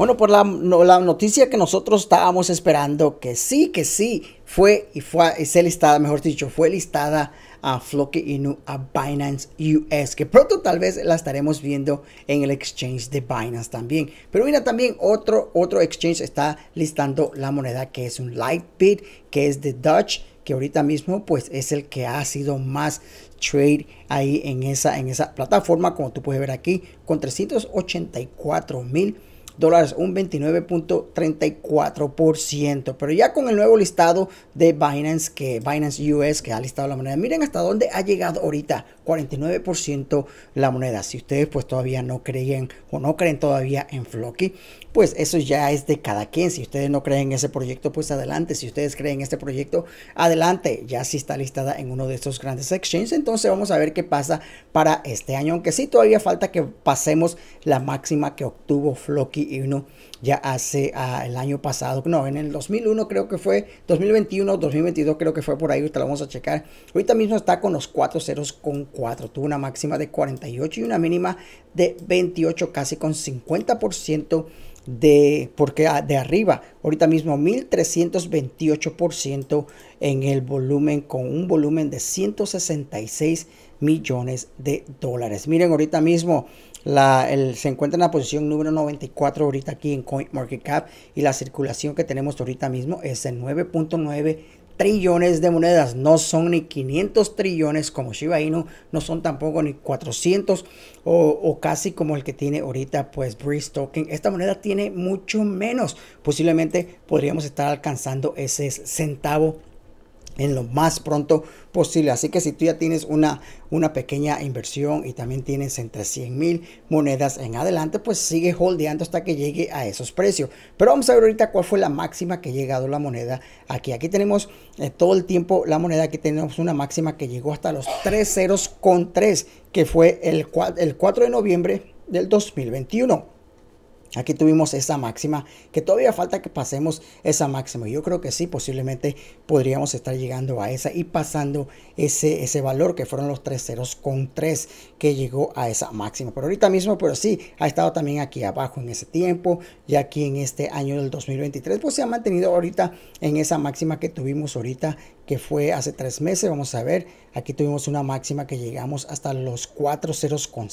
Bueno, por pues la, noticia que nosotros estábamos esperando, que sí, que sí, fue y, fue, es listada, mejor dicho, fue listada a Floki Inu a Binance US, que pronto tal vez la estaremos viendo en el exchange de Binance también. Pero mira, también otro, otro exchange está listando la moneda que es un Lightbit, que es de Dutch, que ahorita mismo pues es el que ha sido más trade ahí en esa, en esa plataforma, como tú puedes ver aquí, con 384 mil dólares, un 29.34%. Pero ya con el nuevo listado de Binance, que Binance US, que ha listado la moneda, miren hasta dónde ha llegado ahorita. 49% la moneda. Si ustedes pues todavía no creen o no creen todavía en Floki pues eso ya es de cada quien. Si ustedes no creen en ese proyecto, pues adelante. Si ustedes creen en este proyecto, adelante. Ya si está listada en uno de estos grandes exchanges, entonces vamos a ver qué pasa para este año. Aunque sí todavía falta que pasemos la máxima que obtuvo Floki y uno ya hace ah, el año pasado. No, en el 2001 creo que fue, 2021, 2022 creo que fue por ahí. Ahorita lo vamos a checar. Ahorita mismo está con los cuatro ceros con tuvo una máxima de 48 y una mínima de 28, casi con 50% de, porque ah, de arriba, ahorita mismo 1.328% en el volumen, con un volumen de 166 millones de dólares. Miren, ahorita mismo se encuentra en la posición número 94 ahorita aquí en CoinMarketCap y la circulación que tenemos ahorita mismo es de 9.9 trillones de monedas, no son ni 500 trillones como Shiba Inu, no son tampoco ni 400 o, casi como el que tiene ahorita pues Breeze Token. Esta moneda tiene mucho menos, posiblemente podríamos estar alcanzando ese centavo en lo más pronto posible. Así que si tú ya tienes una, una pequeña inversión y también tienes entre 100 mil monedas en adelante, pues sigue holdeando hasta que llegue a esos precios. Pero vamos a ver ahorita cuál fue la máxima que ha llegado la moneda aquí. Aquí tenemos eh, todo el tiempo la moneda, aquí tenemos una máxima que llegó hasta los 3 ceros con que fue el, el 4 de noviembre del 2021. Aquí tuvimos esa máxima, que todavía falta que pasemos esa máxima. Yo creo que sí, posiblemente podríamos estar llegando a esa y pasando ese, ese valor que fueron los tres ceros con tres que llegó a esa máxima. Pero ahorita mismo, pero sí, ha estado también aquí abajo en ese tiempo y aquí en este año del 2023, pues se ha mantenido ahorita en esa máxima que tuvimos ahorita que fue hace tres meses. Vamos a ver, aquí tuvimos una máxima que llegamos hasta los 40.6. ceros con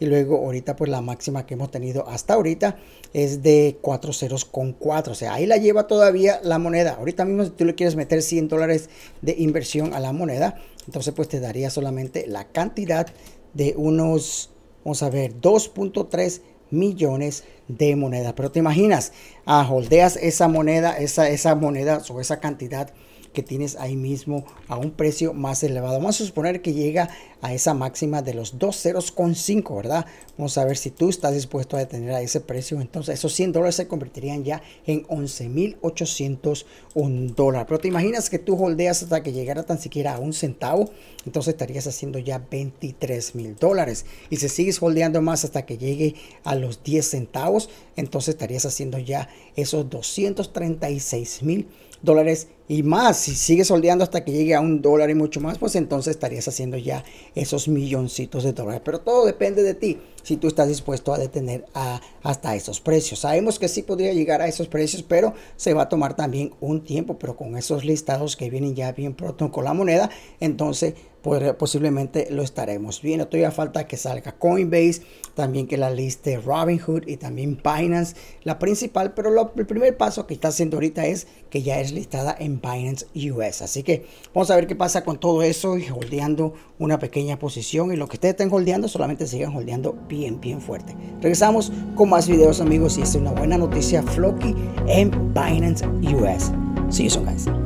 y luego ahorita pues la máxima que hemos tenido hasta ahorita es de 40.4. ceros con O sea, ahí la lleva todavía la moneda. Ahorita mismo si tú le quieres meter 100 dólares de inversión a la moneda, entonces pues te daría solamente la cantidad de unos, vamos a ver, 2.3 millones de monedas. Pero te imaginas, ah, holdeas esa moneda, esa, esa moneda o esa cantidad que tienes ahí mismo a un precio más elevado. Vamos a suponer que llega a esa máxima de los dos ceros con 5, ¿verdad? Vamos a ver si tú estás dispuesto a detener a ese precio. Entonces esos 100 dólares se convertirían ya en mil un dólar. Pero te imaginas que tú holdeas hasta que llegara tan siquiera a un centavo, entonces estarías haciendo ya mil dólares. Y si sigues holdeando más hasta que llegue a los 10 centavos, entonces estarías haciendo ya esos 236 mil dólares y más. Si sigues holdeando hasta que llegue a un dólar y mucho más, pues entonces estarías haciendo ya esos milloncitos de dólares. Pero todo depende de ti si tú estás dispuesto a detener hasta esos precios. Sabemos que sí podría llegar a esos precios, pero se va a tomar también un tiempo, pero con esos listados que vienen ya bien pronto con la moneda, entonces posiblemente lo estaremos viendo. Todavía falta que salga Coinbase, también que la liste Robinhood y también Binance, la principal, pero el primer paso que está haciendo ahorita es que ya es listada en Binance US. Así que vamos a ver qué pasa con todo eso y holdeando una pequeña posición y lo que ustedes estén holdeando solamente sigan holdeando bien bien, bien fuerte. Regresamos con más videos amigos y esta es una buena noticia, Floki en Binance US. See you